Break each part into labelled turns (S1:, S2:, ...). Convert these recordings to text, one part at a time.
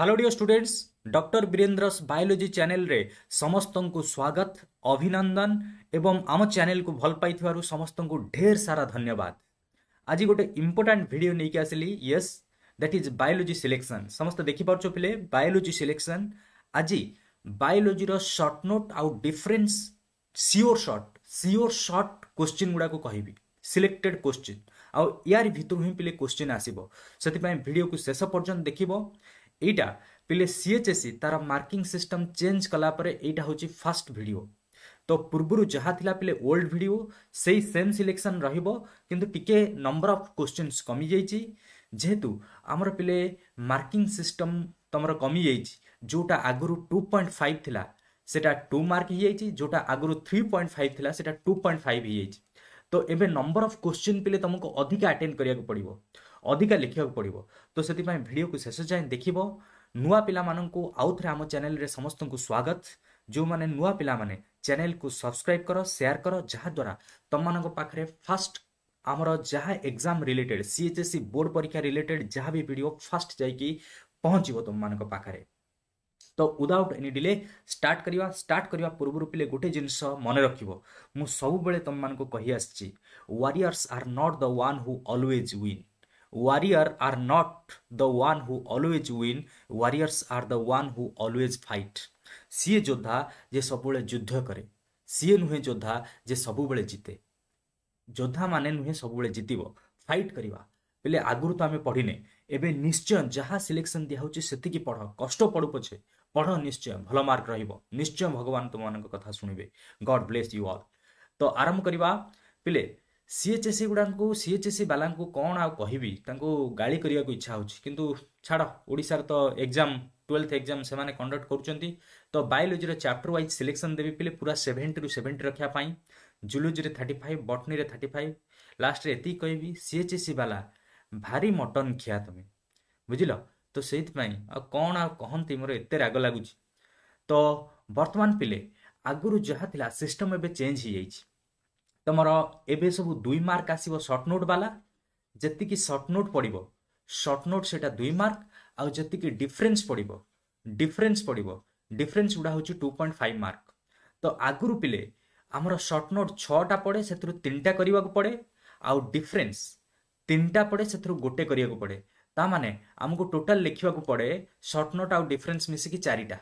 S1: hello dear students doctor Birendra's biology চ্যানেলে সমস্ত স্বাগত অভিনন্দন এবং আম চ্যানেলকে ভাল পাই সমস্ত ঢের সারা ধন্যবাদ আজ গোটে ইম্পর্টাট ভিডিও নেই আসলি yes that is biology selection সমস্ত দেখিপারছ পিলে বায়োলোজি সিলেকশন আজ বায়োলোজির সর্ট নোট আউ difference sure short sure short question গুড়া কহবি সিলেক্টেড কোশ্চিন আউ ইয়ার ভিতর হি পিলে কোশ্চিন আসব সেপাই ভিডিওকে শেষ পর্যন্ত দেখব यहाँ पे सी एच एस तार मार्किंग सिस्टम चेंज कलापर यहाँ हूँ फास्ट भिड तो पूर्व जहाँ थी पे ओल्ड भिड से सेम सिलेक्शन रुँ टे नंबर अफ क्वेश्चन कमी जाइए जेहेतु आमर पे मार्किंग सिस्टम तुम कमी जाइए जोटा आगु टू पॉइंट फाइव थी से टू मार्क हो जाए जोटा आगु थ्री पॉइंट फाइव थी से टू पॉइंट फाइव हो जाए तो ये नंबर अफ क्वेश्चन पे तुमको अधिक आटेड करा पड़ो ଅଧିକା ଲେଖିବାକୁ ପଡ଼ିବ ତ ସେଥିପାଇଁ ଭିଡ଼ିଓକୁ ଶେଷ ଯାଏଁ ଦେଖିବ ନୂଆ ପିଲାମାନଙ୍କୁ ଆଉଥରେ ଆମ ଚ୍ୟାନେଲରେ ସମସ୍ତଙ୍କୁ ସ୍ୱାଗତ ଯେଉଁମାନେ ନୂଆ ପିଲାମାନେ ଚ୍ୟାନେଲକୁ ସବସ୍କ୍ରାଇବ୍ କର ସେୟାର କର ଯାହାଦ୍ୱାରା ତୁମମାନଙ୍କ ପାଖରେ ଫାଷ୍ଟ ଆମର ଯାହା ଏକ୍ଜାମ୍ ରିଲେଟେଡ୍ ସିଏଚ୍ଏସ୍ସି ବୋର୍ଡ଼ ପରୀକ୍ଷା ରିଲେଟେଡ୍ ଯାହା ବି ଭିଡ଼ିଓ ଫାଷ୍ଟ ଯାଇକି ପହଞ୍ଚିବ ତୁମମାନଙ୍କ ପାଖରେ ତ ୱିଦାଉଟ୍ ଏନି ଡିଲେ ଷ୍ଟାର୍ଟ କରିବା ଷ୍ଟାର୍ଟ କରିବା ପୂର୍ବରୁ ପିଲେ ଗୋଟେ ଜିନିଷ ମନେ ରଖିବ ମୁଁ ସବୁବେଳେ ତୁମମାନଙ୍କୁ କହିଆସିଛି warriors are not the one who always win warrior are not the one who always win warriors are the one who always fight ସିଏ ଯୋଦ୍ଧା ଯେ ସବୁବେଳେ ଯୁଦ୍ଧ କରେ ସିଏ ନୁହେଁ ଯୋଦ୍ଧା ଯେ ସବୁବେଳେ ଜିତେ ଯୋଦ୍ଧାମାନେ ନୁହେଁ ସବୁବେଳେ ଜିତିବ ଫାଇଟ୍ କରିବା ବୋଲେ ଆଗରୁ ତ ଆମେ ପଢ଼ିନେ ଏବେ ନିଶ୍ଚୟ ଯାହା ସିଲେକ୍ସନ୍ ଦିଆହେଉଛି ସେତିକି ପଢ଼ କଷ୍ଟ ପଡ଼ୁ ପଛେ ପଢ଼ ନିଶ୍ଚୟ ଭଲ ମାର୍କ ରହିବ ନିଶ୍ଚୟ ଭଗବାନ ତୁମମାନଙ୍କ କଥା ଶୁଣିବେ ଗଡ଼୍ ବ୍ଲେସ୍ ୟୁ ଅଲ୍ ତ ଆରମ୍ଭ କରିବା ପିଲେ सीएचएससी गुड़ा सीएचएससी बाला कौन आहबी कह गाड़ी करने को इच्छा होती छाड़ार तो एग्जाम ट्वेल्थ एग्जाम से कंडक्ट कर तो बायोलोजी चैप्टर व्वज सिलेक्शन देवी पे पूरा सेभेन्टी रू सेवेन्टी रखापी zoology thirty five botany thirty five last में ये कह सीएचएससी बाला भारी मटन खिया तुम्हें बुझल तो से कौन आहती मोर एत राग लगुच तो बर्तमान पिले आगुरी जहाँ थी सिस्टम एवं चेंज हो जाए ତୁମର ଏବେ ସବୁ ଦୁଇ ମାର୍କ ଆସିବ ସର୍ଟ ନୋଟ୍ ବାଲା ଯେତିକି ସର୍ଟ ନୋଟ୍ ପଡ଼ିବ ସର୍ଟ ନୋଟ୍ ସେଇଟା ଦୁଇ ମାର୍କ ଆଉ ଯେତିକି ଡିଫରେନ୍ସ ପଡ଼ିବ ଡିଫରେନ୍ସ ପଡ଼ିବ ଡିଫରେନ୍ସ ଗୁଡ଼ା ହେଉଛି ଟୁ ପଏଣ୍ଟ ଫାଇଭ୍ ମାର୍କ ତ ଆଗରୁ ପିଲେ ଆମର ସର୍ଟ ନୋଟ୍ ଛଅଟା ପଡ଼େ ସେଥିରୁ ତିନିଟା କରିବାକୁ ପଡ଼େ ଆଉ ଡିଫରେନ୍ସ ତିନିଟା ପଡ଼େ ସେଥିରୁ ଗୋଟେ କରିବାକୁ ପଡ଼େ ତାମାନେ ଆମକୁ ଟୋଟାଲ୍ ଲେଖିବାକୁ ପଡ଼େ ସର୍ଟ ନୋଟ୍ ଆଉ ଡିଫରେନ୍ସ ମିଶିକି ଚାରିଟା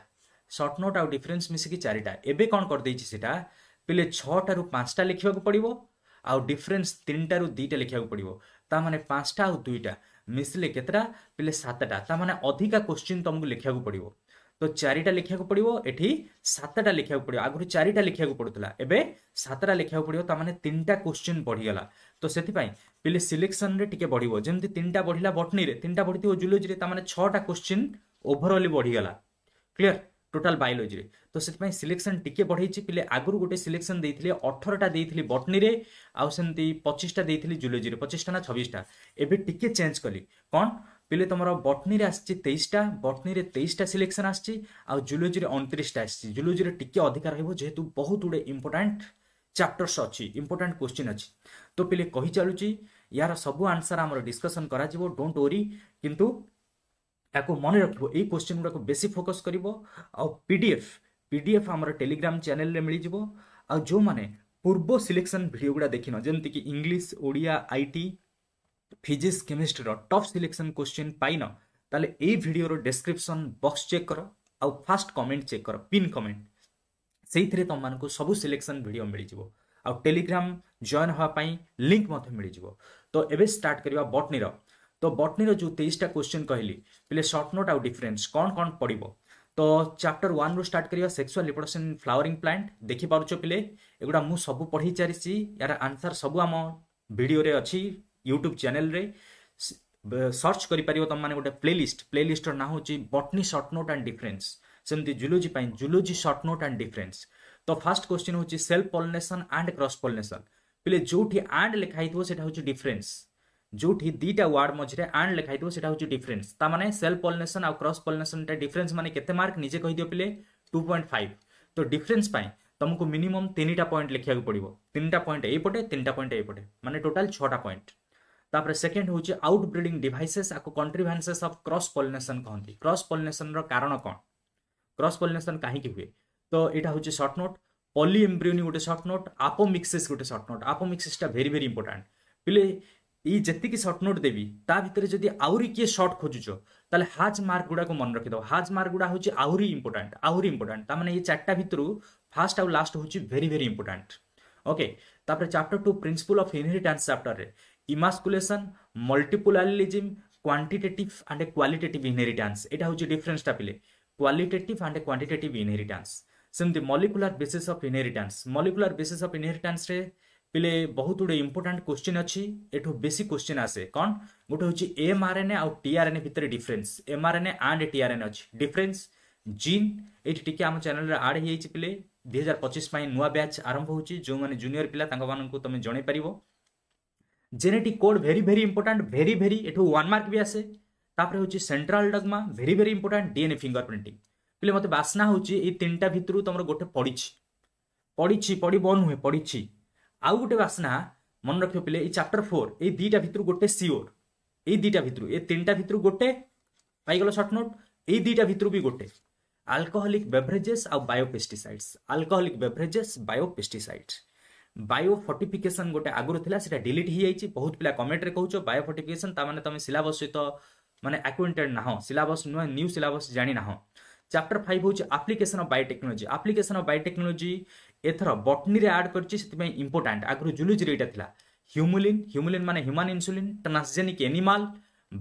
S1: ସର୍ଟ ନୋଟ୍ ଆଉ ଡିଫରେନ୍ସ ମିଶିକି ଚାରିଟା ଏବେ କ'ଣ କରିଦେଇଛି ସେଇଟା ପିଲେ ଛଅଟାରୁ ପାଞ୍ଚଟା ଲେଖିବାକୁ ପଡ଼ିବ ଆଉ ଡିଫରେନ୍ସ ତିନିଟାରୁ ଦୁଇଟା ଲେଖିବାକୁ ପଡ଼ିବ ତା'ମାନେ ପାଞ୍ଚଟା ଆଉ ଦୁଇଟା ମିଶିଲେ କେତେଟା ପିଲେ ସାତଟା ତା'ମାନେ ଅଧିକା କୋଶ୍ଚିନ୍ ତୁମକୁ ଲେଖିବାକୁ ପଡ଼ିବ ତ ଚାରିଟା ଲେଖିବାକୁ ପଡ଼ିବ ଏଠି ସାତଟା ଲେଖିବାକୁ ପଡ଼ିବ ଆଗରୁ ଚାରିଟା ଲେଖିବାକୁ ପଡ଼ୁଥିଲା ଏବେ ସାତଟା ଲେଖିବାକୁ ପଡ଼ିବ ତା'ମାନେ ତିନିଟା କୋଶ୍ଚିନ୍ ବଢ଼ିଗଲା ତ ସେଥିପାଇଁ ପିଲେ ସିଲେକ୍ସନ୍ରେ ଟିକେ ବଢ଼ିବ ଯେମିତି ତିନିଟା ବଢ଼ିଲା ବଟନୀରେ ତିନିଟା ବଢ଼ିଥିବ ଜୁଲୋଜିରେ ତା'ମାନେ ଛଅଟା କୋଶ୍ଚିନ୍ ଓଭରଅଲି ବଢ଼ିଗଲା କ୍ଲିଅର୍ ଟୋଟାଲ ବାୟୋଲୋଜିରେ ତ ସେଥିପାଇଁ ସିଲେକ୍ସନ୍ ଟିକେ ବଢ଼େଇଛି ପିଲେ ଆଗରୁ ଗୋଟେ ସିଲେକ୍ସନ୍ ଦେଇଥିଲେ ଅଠରଟା ଦେଇଥିଲି ବଟନିରେ ଆଉ ସେମିତି ପଚିଶଟା ଦେଇଥିଲି ଜୁଲୋଜିରେ ପଚିଶଟା ନା ଛବିଶଟା ଏବେ ଟିକେ ଚେଞ୍ଜ କଲି କ'ଣ ପିଲେ ତୁମର ବଟନୀରେ ଆସିଛି ତେଇଶଟା ବଟନୀରେ ତେଇଶଟା ସିଲେକ୍ସନ୍ ଆସିଛି ଆଉ ଜୁଲୋଜିରେ ଅଣତିରିଶଟା ଆସିଛି ଜୁଲୋଜିରେ ଟିକେ ଅଧିକା ରହିବ ଯେହେତୁ ବହୁତ ଗୁଡ଼ିଏ ଇମ୍ପୋର୍ଟାଣ୍ଟ ଚାପ୍ଟର୍ସ ଅଛି ଇମ୍ପୋର୍ଟାଣ୍ଟ କ୍ୱେଶ୍ଚିନ୍ ଅଛି ତ ପିଲେ କହିଚାଲୁଛି ଚାଲୁଛି ଏହାର ସବୁ ଆନ୍ସର୍ ଆମର ଡିସ୍କସନ୍ କରାଯିବ ଡୋଣ୍ଟ ଓରି କିନ୍ତୁ ତାକୁ ମନେ ରଖିବ ଏଇ କୋଶ୍ଚିନ୍ ଗୁଡ଼ାକୁ ବେଶୀ ଫୋକସ୍ କରିବ ଆଉ P D F P D F ଆମର ଟେଲିଗ୍ରାମ୍ ଚ୍ୟାନେଲ୍ରେ ମିଳିଯିବ ଆଉ ଯେଉଁମାନେ ପୂର୍ବ ସିଲେକ୍ସନ୍ ଭିଡ଼ିଓ ଗୁଡ଼ା ଦେଖିନ ଯେମିତିକି English Odia I T physics କେମିଷ୍ଟ୍ରିର ଟପ୍ ସିଲେକ୍ସନ୍ କୋଶ୍ଚିନ୍ ପାଇନ ତାହେଲେ ଏଇ ଭିଡ଼ିଓର ଡେସ୍କ୍ରିପ୍ସନ୍ ବକ୍ସ ଚେକ୍ କର ଆଉ ଫାଷ୍ଟ କମେଣ୍ଟ ଚେକ୍ କର ପିନ୍ କମେଣ୍ଟ ସେଇଥିରେ ତୁମମାନଙ୍କୁ ସବୁ ସିଲେକ୍ସନ୍ ଭିଡ଼ିଓ ମିଳିଯିବ ଆଉ ଟେଲିଗ୍ରାମ୍ ଜଏନ୍ ହେବା ପାଇଁ ଲିଙ୍କ୍ ମଧ୍ୟ ମିଳିଯିବ ତ ଏବେ ଷ୍ଟାର୍ଟ କରିବା ବଟନୀର ତ ବଟନୀର ଯେଉଁ ତେଇଶଟା କ୍ୱେଶ୍ଚିନ୍ କହିଲି ପିଲେ ସର୍ଟ ନୋଟ୍ ଆଉ ଡିଫରେନ୍ସ କ'ଣ କ'ଣ ପଡ଼ିବ ତ ଚାପ୍ଟର ୱାନ୍ରୁ ଷ୍ଟାର୍ଟ କରିବା ସେକ୍ସୁଆଲ୍ ରିପ୍ରଡକ୍ସନ୍ ଫ୍ଲାୱରିଂ ପ୍ଲାଣ୍ଟ ଦେଖିପାରୁଛ ପିଲେ ଏଗୁଡ଼ା ମୁଁ ସବୁ ପଢ଼ି ଚାଲିଛି ୟାର ଆନ୍ସର୍ ସବୁ ଆମ ଭିଡ଼ିଓରେ ଅଛି ୟୁଟ୍ୟୁବ୍ ଚ୍ୟାନେଲ୍ରେ ସର୍ଚ୍ଚ କରିପାରିବ ତୁମମାନେ ଗୋଟେ ପ୍ଲେଲିଷ୍ଟ ପ୍ଲେଲିଷ୍ଟର ନାଁ ହେଉଛି botany short note and difference ସେମିତି ଜୁଲୋଜି ପାଇଁ zoology short note and difference ତ ଫାର୍ଷ୍ଟ କ୍ୱେଶ୍ଚିନ୍ ହେଉଛି self pollination and cross pollination ପିଲେ ଯେଉଁଠି ଆଣ୍ଡ ଲେଖା ହେଇଥିବ ସେଇଟା ହେଉଛି ଡିଫରେନ୍ସ जो दुटा वार्ड मझे आंड लिखाई थोड़ा से डिफरेन्स मैंने सेल्फ पलिनेसन आउ क्रस पलिनेसन डिफरेन्स मैंने के मार्क निजे कहीदि पे टू पॉइंट फाइव तो डिफरेन्स तुमको मिनिमम तीन पॉइंट लिखा पड़ो तीन पॉइंट एपटे तीन पॉइंट एपटे मैंने टोटाल छटा पॉइंट तापर सेकेंड हूँ आउट ब्रिडिंग डिभाइसेस आपको कंट्रीभानसेस अफ क्रस पलिनेसन कहते क्रस पलिनेसन कारण कौन क्रस पलिनेसन कहीं हुए तो यहाँ हूँ सर्ट नोट पलिएम्ब्रियोनी गोटे सर्ट नोट आपोमिक्सीस गोटे सर्ट नोट आपोमिक्सीसटा भेरी भेरी इंपोर्टाट पे এই ଯେତିକି ସର୍ଟ ନୋଟ୍ ଦେବି ତା ଭିତରେ ଯଦି ଆହୁରି କିଏ ସର୍ଟ ଖୋଜୁଛ ତାହେଲେ ହାଜ୍ ମାର୍କ ଗୁଡ଼ାକୁ ମନେ ରଖିଦେବ ହାଜ୍ ମାର୍କ ଗୁଡ଼ା ହେଉଛି ଆହୁରି ଇମ୍ପୋର୍ଟାଣ୍ଟ ଆହୁରି ଇମ୍ପୋର୍ଟାଣ୍ଟ ତାମାନେ ଏଇ ଚାରିଟା ଭିତରୁ ଫାଷ୍ଟ ଆଉ ଲାଷ୍ଟ ହେଉଛି ଭେରି ଭେରି ଇମ୍ପୋର୍ଟାଣ୍ଟ ଓକେ ତାପରେ chapter two principle of inheritance ଚାପ୍ଟରରେ emasculation multiple allelism quantitative and qualitative inheritance এটা হচ্ছে ডিফরেন্সটা পেলে কোয়ালিটেটিভ অ্যান্ড কোয়ান্টিটেটিভ ইনহেরিটান্স সেমতি molecular basis of inheritance molecular basis of ইনহেরিটান্সরে ପିଲେ ବହୁତ ଗୁଡ଼ିଏ ଇମ୍ପୋର୍ଟାଣ୍ଟ କୋଶ୍ଚିନ୍ ଅଛି ଏଠୁ ବେଶୀ କୋଶ୍ଚିନ୍ ଆସେ କ'ଣ ଗୋଟେ ହେଉଛି ଏମ୍ଆର୍ଏନ୍ଏ ଆଉ ଟିଆର୍ଏନ୍ଏ ଭିତରେ ଡିଫରେନ୍ସ ଏମ୍ଆର୍ଏନ୍ଏ ଆଣ୍ଡ ଟିଆର୍ଏନ୍ଏ ଅଛି ଡିଫରେନ୍ସ ଜିନ୍ ଏଇଠି ଟିକେ ଆମ ଚ୍ୟାନେଲରେ ଆଡ଼୍ ହେଇଯାଇଛି ପିଲେ ଦୁଇ ହଜାର ପଚିଶ ପାଇଁ ନୂଆ ବ୍ୟାଚ୍ ଆରମ୍ଭ ହେଉଛି ଯେଉଁମାନେ ଜୁନିୟର ପିଲା ତାଙ୍କମାନଙ୍କୁ ତୁମେ ଜଣେଇ ପାରିବ genetic code very very important very very ଏଠୁ ୱାନ୍ ମାର୍କ ବି ଆସେ ତାପରେ ହେଉଛି central dogma very very important DNA fingerprinting ପିଲେ ମୋତେ ବାସ୍ନା ହେଉଛି ଏଇ ତିନିଟା ଭିତରୁ ତୁମର ଗୋଟେ ପଡ଼ିଛି ପଡ଼ିଛି ପଡ଼ିବ ନୁହେଁ ପଡ଼ିଛି ଆଉ ଗୋଟେ ବାସ୍ନା ମନେ ରଖିବ ପିଲେ ଏଇ ଚାପ୍ଟର ଫୋର୍ ଏଇ ଦୁଇଟା ଭିତରୁ ଗୋଟେ ସିଓର ଏଇ ଦୁଇଟା ଭିତରୁ ଏ ତିନିଟା ଭିତରୁ ଗୋଟେ ପାଇଗଲ ସର୍ଟ ନୋଟ୍ ଏଇ ଦୁଇଟା ଭିତରୁ ବି ଗୋଟେ ଆଲକୋହଲିକ୍ ବେଭରେଜେସ୍ ଆଉ biopesticides alcoholic beverages biopesticides biofortification ଗୋଟେ ଆଗରୁ ଥିଲା ସେଟା ଡିଲିଟ୍ ହେଇଯାଇଛି ବହୁତ ପିଲା କମେଣ୍ଟରେ କହୁଛ ବାୟୋ ଫର୍ଟିଫିକେସନ୍ ତାମାନେ ତମେ ସିଲାବସ୍ ସହିତ ମାନେ ଆକ୍ୱେଣ୍ଟେଡ୍ ନାହଁ ସିଲାବସ୍ ନୁହେଁ ନ୍ୟୁ ସିଲାବସ୍ ଜାଣିନାହଁ ଚାପ୍ଟର ଫାଇଭ୍ ହେଉଛି application of biotechnology application of biotechnology ଏଥର ବଟନିରେ ଆଡ଼୍ କରିଛି ସେଥିପାଇଁ ଇମ୍ପୋର୍ଟାଣ୍ଟ ଆଗରୁ ଜୁଲୋଜିରେ ଏଇଟା ଥିଲା ହ୍ୟୁମୁଲିନ୍ ହ୍ୟୁମୁଲିନ୍ ମାନେ human insulin transgenic animal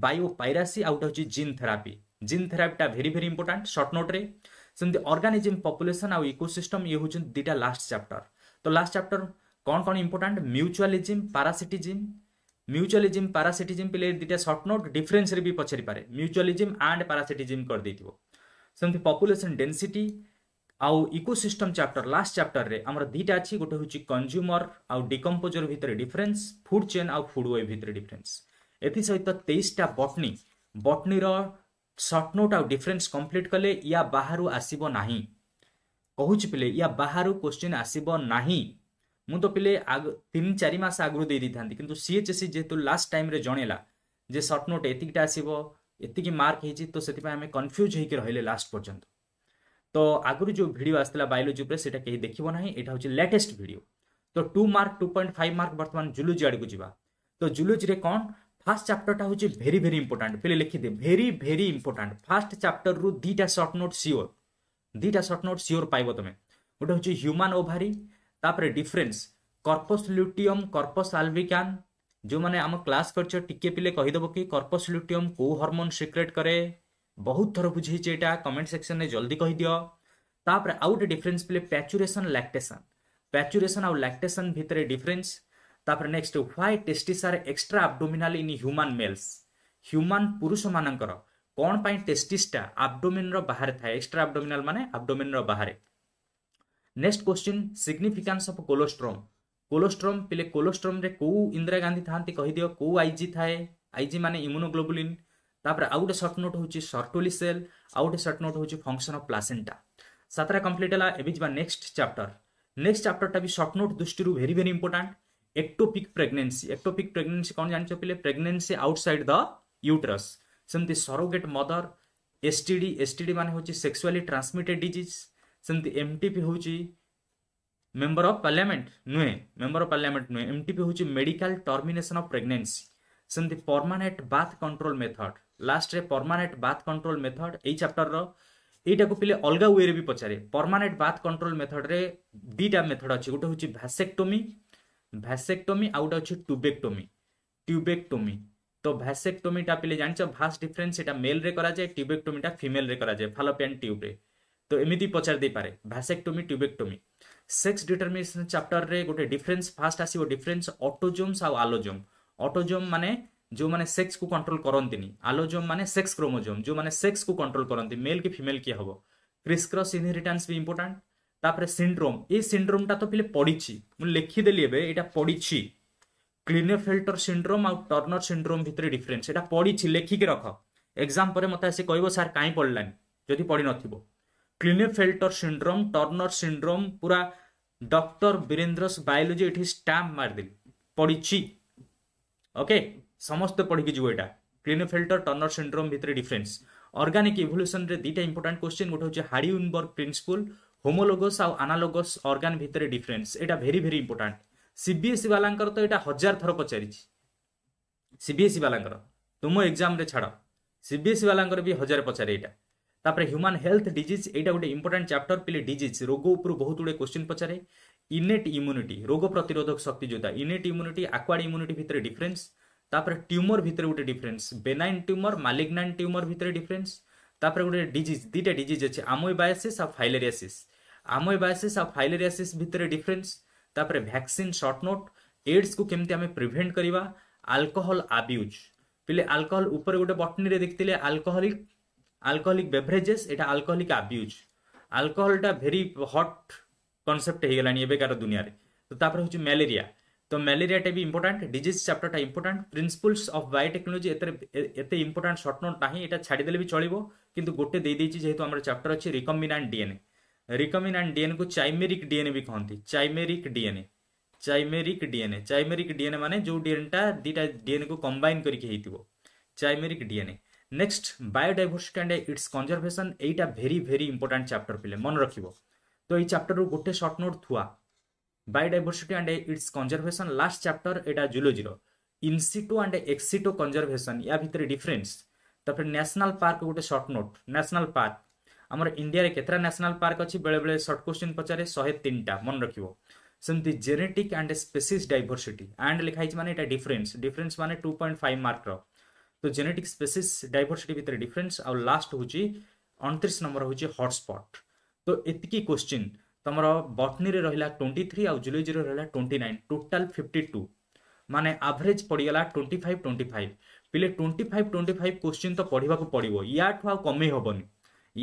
S1: biopiracy ଆଉ ଗୋଟେ ହେଉଛି ଜିନ୍ ଥେରାପି ଜିନ୍ ଥେରାପିଟା ଭେରି ଭେରି ଇମ୍ପୋର୍ଟାଣ୍ଟ ସର୍ଟ ନୋଟ୍ରେ ସେମିତି ଅର୍ଗାନିଜିମ୍ ପପୁଲେସନ୍ ଆଉ ଇକୋସିଷ୍ଟମ୍ ଇଏ ହେଉଛନ୍ତି ଦୁଇଟା ଲାଷ୍ଟ ଚାପ୍ଟର ତ ଲାଷ୍ଟ ଚାପ୍ଟର କ'ଣ କ'ଣ important mutualism parasitism mutualism parasitism ପିଲେ ଦୁଇଟା ସର୍ଟ ନୋଟ୍ ଡିଫରେନ୍ସରେ ବି ପଚାରିପାରେ ମ୍ୟୁଚୁଆଲିଜିମ୍ ଆଣ୍ଡ ପାରାସିଟିଜିମ୍ କରିଦେଇଥିବ ସେମିତି ପପୁଲେସନ୍ ଡେନ୍ସିଟି ଆଉ ଇକୋସିଷ୍ଟମ୍ ଚାପ୍ଟର ଲାଷ୍ଟ ଚାପ୍ଟରରେ ଆମର ଦୁଇଟା ଅଛି ଗୋଟେ ହେଉଛି କଞ୍ଜ୍ୟୁମର ଆଉ ଡିକମ୍ପୋଜର ଭିତରେ ଡିଫରେନ୍ସ ଫୁଡ୍ ଚେନ୍ ଆଉ ଫୁଡ୍ ୱେ ଭିତରେ ଡିଫରେନ୍ସ ଏଥିସହିତ ତେଇଶଟା ବଟନୀ ବଟନୀର ସର୍ଟ ନୋଟ୍ ଆଉ ଡିଫରେନ୍ସ କମ୍ପ୍ଲିଟ୍ କଲେ ୟା ବାହାରୁ ଆସିବ ନାହିଁ କହୁଛି ପିଲେ ୟା ବାହାରୁ କୋଶ୍ଚିନ୍ ଆସିବ ନାହିଁ ମୁଁ ତ ପିଲେ ଆଗ ତିନି ଚାରି ମାସ ଆଗରୁ ଦେଇଦେଇଥାନ୍ତି କିନ୍ତୁ ସିଏଚ୍ଏସ୍ସି ଯେହେତୁ ଲାଷ୍ଟ ଟାଇମ୍ରେ ଜଣେଇଲା ଯେ ସର୍ଟ ନୋଟ୍ ଏତିକିଟା ଆସିବ ଏତିକି ମାର୍କ ହେଇଛି ତ ସେଥିପାଇଁ ଆମେ କନଫ୍ୟୁଜ୍ ହେଇକି ରହିଲେ ଲାଷ୍ଟ ପର୍ଯ୍ୟନ୍ତ তো ଆଗରୁ ଯେଉଁ ଭିଡ଼ିଓ ଆସିଥିଲା ବାୟୋଲୋଜି ଉପରେ ସେଇଟା କେହି ଦେଖିବ ନାହିଁ ଏଇଟା ହେଉଛି ଲେଟେଷ୍ଟ ଭିଡ଼ିଓ ତ two mark two point five mark ବର୍ତ୍ତମାନ ଜୁଲୋଜି ଆଡ଼କୁ ଯିବା ତ ଜୁଲୋଜିରେ କ'ଣ ফার্স্ট চ্যাপ্টরটা হচ্ছে ভেরি ভেরি ইম্পর্টান্ট পেলে লিখে দে very very important first chapter রু দুইটা সর্ট নোট সিওর দুইটা সর্ট নোট সিওর পাইব তুমি গোটে হচ্ছে হ্যুমান ওভারি তাপরে difference corpus luteum corpus albicans যে আমার ক্লাস করছ টিকে পিলে কহিদেব কি কর্পস লুটিয়ম কেউ হরমোন সিক্রেট করে ବହୁତ ଥର ବୁଝେଇଛି ଏଇଟା କମେଣ୍ଟ ସେକ୍ସନରେ ଜଲ୍ଦି କହିଦିଅ ତାପରେ ଆଉ ଗୋଟେ ଡିଫରେନ୍ସ ପିଲେ ପ୍ୟାଚୁରେସନ୍ ଲାକ୍ଟେସନ୍ ପ୍ୟାଚୁରେସନ୍ ଆଉ ଲାକ୍ଟେସନ୍ ଭିତରେ ଡିଫରେନ୍ସ ତାପରେ next why testes are extra abdominal in human males human ପୁରୁଷମାନଙ୍କର କ'ଣ ପାଇଁ ଟେଷ୍ଟିସ୍ଟା ଆବଡୋମିନର ବାହାରେ ଥାଏ ଏକ୍ସଟ୍ରା ଆବଡୋମିନାଲ ମାନେ ଆବଡୋମିନର ବାହାରେ next question significance of colostrum colostrum ପିଲେ କୋଲୋଷ୍ଟ୍ରମ୍ରେ କେଉଁ ଇନ୍ଦିରା ଗାନ୍ଧୀ ଥାନ୍ତି କହିଦିଅ କେଉଁ ଆଇଜି ଥାଏ ଆଇଜି ମାନେ ଇମ୍ୟୁନୋଗ୍ଲୋବୁଲିନ୍ तापर आउ गोटे सर्ट नोट हूँ सर्टोली सेल आउ गए सर्ट नोट हूँ फंक्शन अफ प्लासेंटा सतटा कम्प्लीट है एवं जी नेक्स्ट चैप्टर नेक्स्ट चैप्टर टा भी सर्ट नोट दृष्टि very very important ectopic pregnancy ectopic pregnancy कौन जान पे प्रेगनेंसी आउटसाइड द यूट्रस सेमती surrogate mother S T S T मान हूँ सेक्सुआली ट्रांसमिटेड डिजिज सेमती एम टीपी हूँ मेम्बर अफ पार्लियामेंट नुहे मेम्बर अफ पार्लियामेंट नुहे एम टीपी हूँ मेडिकल टर्मिनेसन अफ प्रेगनेंसी सेमती परमानेंट बाथ कंट्रोल मेथड ଲାଷ୍ଟରେ ପର୍ମାନେଣ୍ଟ ବାଥ୍ କଣ୍ଟ୍ରୋଲ ମେଥଡ଼ ଏଇ ଚାପ୍ଟରର ଏଇଟାକୁ ପିଲେ ଅଲଗା ୱେରେ ବି ପଚାରେ ପର୍ମାନେଣ୍ଟ ବାଥ୍ କଣ୍ଟ୍ରୋଲ ମେଥଡ଼ରେ ଦୁଇଟା ମେଥଡ଼ ଅଛି ଗୋଟେ ହେଉଛି ଭ୍ୟାସେକ୍ଟୋମି ভ্যাসেক্টমি আর গোটা হচ্ছে টুবেকটমি টিউবেকটমি তো ভ্যাসেক্টমিটা পিলে জানিছ ভাস্ট ডিফরেন্স এটা মেলরে করা যায় টিউবেকটমিটা ফিমেলরে করা যায় ফালোপিয়ান টিউবরে তো এমিতি পচারি দেইপারে ভ্যাসেক্টমি টিউবেকটমি সেক্স ডিটরমিনেসন চ্যাপ্টরে গোটে ডিফরেন্স ফার্স্ট আসিব ডিফরেন্স অটোজোমস আর আলোজোম অটোজোম মানে ଯେଉଁମାନେ ସେକ୍ସକୁ କଣ୍ଟ୍ରୋଲ କରନ୍ତିନି ଆଲୋଜୋମ୍ ମାନେ ସେକ୍ସ କ୍ରୋମୋଜୋମ୍ ଯେଉଁମାନେ ସେକ୍ସକୁ କଣ୍ଟ୍ରୋଲ କରନ୍ତି ମେଲ୍ କି ଫିମେଲ୍ କିଏ ହେବ କ୍ରିସ୍କ୍ରସ୍ ଇନହେରିଟାନ୍ସ ବି ଇମ୍ପୋର୍ଟାଣ୍ଟ ତାପରେ ସିଣ୍ଡ୍ରୋମ୍ ଏଇ ସିଣ୍ଡ୍ରୋମ୍ଟା ତ ପିଲେ ପଡ଼ିଛି ମୁଁ ଲେଖିଦେଲି ଏବେ ଏଇଟା ପଡ଼ିଛି କ୍ଲିନୋଫେଲ୍ଟର ସିଣ୍ଡ୍ରୋମ୍ ଆଉ ଟର୍ନର ସିଣ୍ଡ୍ରୋମ୍ ଭିତରେ ଡିଫରେନ୍ସ ଏଇଟା ପଡ଼ିଛି ଲେଖିକି ରଖ ଏକ୍ଜାମ୍ ପରେ ମୋତେ ଆସି କହିବ ସାର୍ କାହିଁ ପଡ଼ିଲାନି ଯଦି ପଡ଼ିନଥିବ କ୍ଲିନୋଫେଲ୍ଟର ସିଣ୍ଡ୍ରୋମ୍ ଟର୍ନର ସିଣ୍ଡ୍ରୋମ୍ ପୁରା ଡକ୍ଟର ବୀରେନ୍ଦ୍ରସ୍ ବାୟୋଲୋଜି ଏଠି ଷ୍ଟାମ୍ପ ମାରିଦେଲି ପଡ଼ିଛି ଓକେ ସମସ୍ତେ ପଢ଼ିକି ଯିବ ଏଇଟା କ୍ଲିନୋଫେଲ୍ଟର ଟର୍ନର ସିଣ୍ଡ୍ରୋମ ଭିତରେ ଡିଫରେନ୍ସ ଅର୍ଗାନିକ୍ ଇଭଲ୍ୟୁସନ୍ରେ ଦୁଇଟା ଇମ୍ପୋର୍ଟାଣ୍ଟ କ୍ୱେଶ୍ଚିନ୍ ଗୋଟେ ହେଉଛି ହାରିଉନବର୍ଗ ପ୍ରିନ୍ସିପୁଲ୍ ହୋମୋଲୋଗସ୍ ଆଉ ଆନାଲୋଗସ୍ ଅର୍ଗାନ ଭିତରେ ଡିଫରେନ୍ସ ଏଇଟା ଭେରି ଭେରି ଇମ୍ପୋର୍ଟାଣ୍ଟ ସିବିଏସ୍ଇ ବାଲାଙ୍କର ତ ଏଇଟା ହଜାର ଥର ପଚାରିଛି ସିବିଏସ୍ଇ ବାଲାଙ୍କର ତୁମ ଏକ୍ଜାମ୍ରେ ଛାଡ଼ ସିବିଏସ୍ଇ ବାଲାଙ୍କର ବି ହଜାର ପଚାରେ ଏଇଟା ତାପରେ ହ୍ୟୁମାନ୍ ହେଲ୍ଥ ଡିଜିଜ୍ ଏଇଟା ଗୋଟେ ଇମ୍ପୋର୍ଟାଣ୍ଟ ଚାପ୍ଟର ପିଲେ ଡିଜିଜ୍ ରୋଗ ଉପରୁ ବହୁତ ଗୁଡ଼ିଏ କ୍ୱେଶ୍ଚିନ୍ ପଚାରେ ଇନେଟ୍ ଇମ୍ୟୁନିଟି ରୋଗ ପ୍ରତିରୋଧକ ଶକ୍ତି ଯୋଉଟା ଇନେଟ୍ ଇମ୍ୟୁନିଟି ଆକ୍ୱାର୍ଡ ଇମ୍ୟୁନିଟି ଭିତରେ ଡିଫରେନ୍ସ ତାପରେ তাপরে টিউমর ভিতরে গোটে ডিফরেন্স বেনাইন টিউমর মালিগনাইন ଭିତରେ ଡିଫରେନ୍ସ ତାପରେ ଗୋଟେ গোটে ডিজিজ ଡିଜିଜ୍ ଅଛି আছে আমোইবায়োসিস ଆଉ ଫାଇଲେରିଆସିସ୍ আমোইবায়োসিস আর ଆଉ ଫାଇଲେରିଆସିସ୍ ଭିତରେ ଡିଫରେନ୍ସ ତାପରେ ଭ୍ୟାକ୍ସିନ୍ ସର୍ଟନୋଟ୍ ଏଡ୍ସକୁ କେମିତି ଆମେ ପ୍ରିଭେଣ୍ଟ କରିବା ଆଲକୋହଲ ଆବ୍ୟୁଜ୍ ପିଲେ ଆଲକୋହଲ ଉପରେ ଗୋଟେ ବଟନୀରେ ଦେଖିଥିଲେ ଆଲକୋହଲିକ୍ ଆଲକୋହଲିକ୍ ବେଭରେଜେସ୍ ଏଇଟା ଆଲକୋହଲିକ ଆବ୍ୟୁଜ୍ ଆଲକୋହଲଟା ଭେରି ହଟ୍ କନସେପ୍ଟ ହେଇଗଲାଣି ଏବେକାର ଦୁନିଆରେ ତ ତାପରେ ହେଉଛି ମ୍ୟାଲେରିଆ তো ম্যালেরিয়াটা ବି ଇମ୍ପୋର୍ଟାଣ୍ଟ ଡିଜିଜ୍ ଚାପ୍ଟରଟା ଇମ୍ପୋର୍ଟାଣ୍ଟ ପ୍ରିନ୍ସିପଲ୍ସ ଅଫ୍ ବାୟୋଟେକ୍ନୋଲୋଜି ଏଥିରେ ଏତେ ଇମ୍ପୋର୍ଟାଣ୍ଟ ସର୍ଟ ନୋଟ୍ ନାହିଁ ଏଇଟା ଛାଡ଼ିଦେଲେ ବି ଚଳିବ କିନ୍ତୁ ଗୋଟେ ଦେଇଦେଇଛି ଯେହେତୁ ଆମର ଚାପ୍ଟର ଅଛି ରିକମ୍ବିନାଣ୍ଟ ଡିଏନ୍ଏ ରିକମ୍ବିନାଣ୍ଟ ଡିଏନ୍ଏକୁ ଚାଇମେରିକ୍ ଡିଏନ୍ଏ ବି କହନ୍ତି chimeric DNA chimeric DNA chimeric DNA ମାନେ ଯେଉଁ ଡିଏନ୍ଏଟା ଦୁଇଟା ଡିଏନ୍ଏକୁ କମ୍ବାଇନ୍ କରିକି ହେଇଥିବ chimeric DNA next biodiversity and its conservation ଏଇଟା ଭେରି ଭେରି ଇମ୍ପୋର୍ଟାଣ୍ଟ ଚାପ୍ଟର ପିଲେ ମନେ ରଖିବ ତ ଏଇ ଚାପ୍ଟରରୁ ଗୋଟେ ସର୍ଟ ନୋଟ୍ ଥୁଆ biodiversity and its conservation last chapter এটা জুলোজির ইনসিটু অ্যান্ড এক্সিটো কনজরভেসন ইয়া ভিতরে ডিফরেন্স তারপরে ন্যাশনাল পার্ক গোটে সর্ট নোট ন্যাশনাল পার্ক আমার ইন্ডিয়ার কেতটা ন্যাশনাল পার্ক অছি বেড়ে বেড়ে সর্ট কোশ্চিন পচারে শহে তিনটা মনে রাখব semi genetic and species diversity and লেখা হয়েছে মানে এটা ডিফরেন্স ডিফরেন্স মানে টু পয়েন্ট ফাইভ মার্কর তো জেনেটিক স্পেসিস ডাইভরসিটি ভিতরে ডিফরেন্স আউ লাস্ট হচ্ছে অণতিরিশ নম্বর হচ্ছে হটস্পট তো এতকি কোশ্চিন তোমার বটনীরে রহিলা টোয়েন্টি থ্রি আউ জুলোজিরে রহিলা twenty nine total fifty two মানে আভরেজ পড়িগলা টোয়েন্টি ফাইভ টোয়েন্টি ফাইভ ପିଲେ twenty five twenty five question ତ ପଢ଼ିବାକୁ ପଡ଼ିବ ୟାଠୁ ଆଉ କମେଇ ହେବନି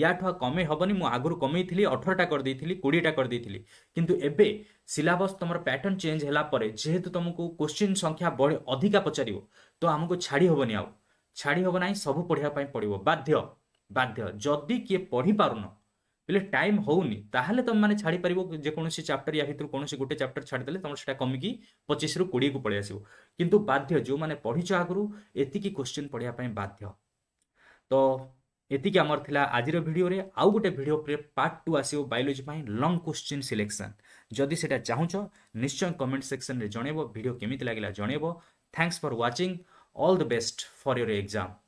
S1: ୟାଠୁ ଆଉ କମେଇ ହେବନି ମୁଁ ଆଗରୁ କମେଇଥିଲି ଅଠରଟା କରିଦେଇଥିଲି କୋଡ଼ିଏଟା କରିଦେଇଥିଲି କିନ୍ତୁ ଏବେ ସିଲାବସ୍ ତୁମର ପ୍ୟାଟର୍ନ ଚେଞ୍ଜ ହେଲା ପରେ ଯେହେତୁ ତୁମକୁ କୋଶ୍ଚିନ୍ ସଂଖ୍ୟା ବଢ଼ି ଅଧିକା ପଚାରିବ ତ ଆମକୁ ଛାଡ଼ି ହେବନି ଆଉ ଛାଡ଼ି ହେବ ନାହିଁ ସବୁ ପଢ଼ିବା ପାଇଁ ପଡ଼ିବ ବାଧ୍ୟ ବାଧ୍ୟ ଯଦି କିଏ ପଢ଼ିପାରୁନ ବୋଲେ ଟାଇମ୍ ହେଉନି ତାହେଲେ ତୁମେମାନେ ଛାଡ଼ିପାରିବ ଯେକୌଣସି ଚାପ୍ଟର ୟା ଭିତରୁ କୌଣସି ଗୋଟେ ଚାପ୍ଟର ଛାଡ଼ିଦେଲେ ତୁମର ସେଇଟା କମିକି ପଚିଶରୁ କୋଡ଼ିଏକୁ ପଳେଇ ଆସିବ କିନ୍ତୁ ବାଧ୍ୟ ଯେଉଁମାନେ ପଢ଼ିଛ ଆଗରୁ ଏତିକି କୋଶ୍ଚିନ୍ ପଢ଼ିବା ପାଇଁ ବାଧ୍ୟ ତ ଏତିକି ଆମର ଥିଲା ଆଜିର ଭିଡ଼ିଓରେ ଆଉ ଗୋଟେ ଭିଡ଼ିଓ ପରେ ପାର୍ଟ ଟୁ ଆସିବ ବାୟୋଲୋଜି ପାଇଁ ଲଙ୍ଗ୍ କୋଶ୍ଚିନ୍ ସିଲେକ୍ସନ୍ ଯଦି ସେଟା ଚାହୁଁଛ ନିଶ୍ଚୟ କମେଣ୍ଟ ସେକ୍ସନ୍ରେ ଜଣେଇବ ଭିଡ଼ିଓ କେମିତି ଲାଗିଲା ଜଣେଇବ thanks for watching all the best for your exam